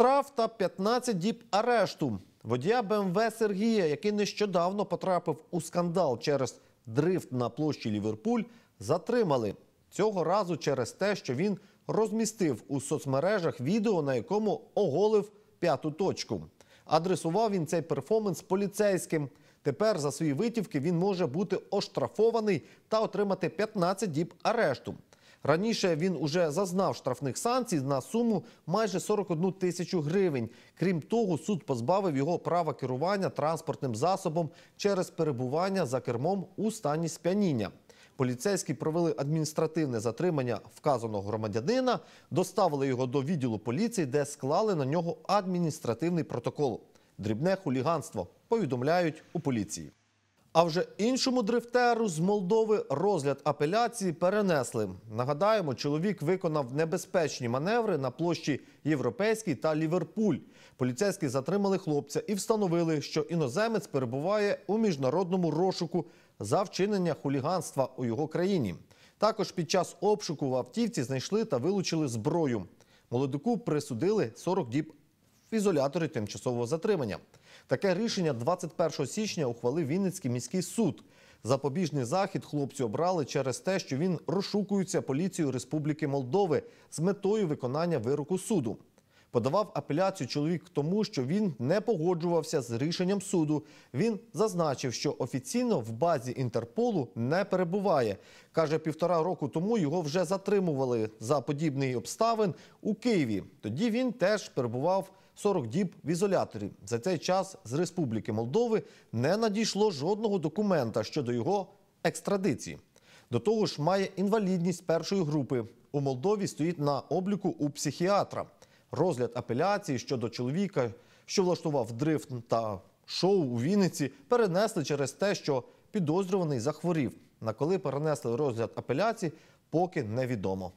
штраф та 15 діб арешту. Водія БМВ Сергія, який нещодавно потрапив у скандал через дрифт на площі Ліверпуль, затримали цього разу через те, що він розмістив у соцмережах відео, на якому оголив п'яту точку. Адресував він цей перформанс поліцейським. Тепер за свої витівки він може бути оштрафований та отримати 15 діб арешту. Раніше він уже зазнав штрафних санкцій на суму майже 41 тисячу гривень. Крім того, суд позбавив його права керування транспортним засобом через перебування за кермом у стані сп'яніння. Поліцейські провели адміністративне затримання вказаного громадянина, доставили його до відділу поліції, де склали на нього адміністративний протокол. Дрібне хуліганство повідомляють у поліції. А вже іншому дрифтеру з Молдови розгляд апеляції перенесли. Нагадаємо, чоловік виконав небезпечні маневри на площі Європейській та Ліверпуль. Поліцейські затримали хлопця і встановили, що іноземець перебуває у міжнародному розшуку за вчинення хуліганства у його країні. Також під час обшуку в автівці знайшли та вилучили зброю. Молодику присудили 40 діб в ізоляторі тимчасового затримання. Таке рішення 21 січня ухвалив Вінницький міський суд. Запобіжний захід хлопці обрали через те, що він розшукується поліцією Республіки Молдови з метою виконання вироку суду. Подавав апеляцію чоловік тому, що він не погоджувався з рішенням суду. Він зазначив, що офіційно в базі Інтерполу не перебуває. Каже, півтора року тому його вже затримували за подібний обставин у Києві. Тоді він теж перебував 40 діб в ізоляторі. За цей час з Республіки Молдови не надійшло жодного документа щодо його екстрадиції. До того ж, має інвалідність першої групи. У Молдові стоїть на обліку у психіатра. Розгляд апеляції щодо чоловіка, що влаштував дрифт та шоу у Вінниці, перенесли через те, що підозрюваний захворів. На коли перенесли розгляд апеляції, поки невідомо.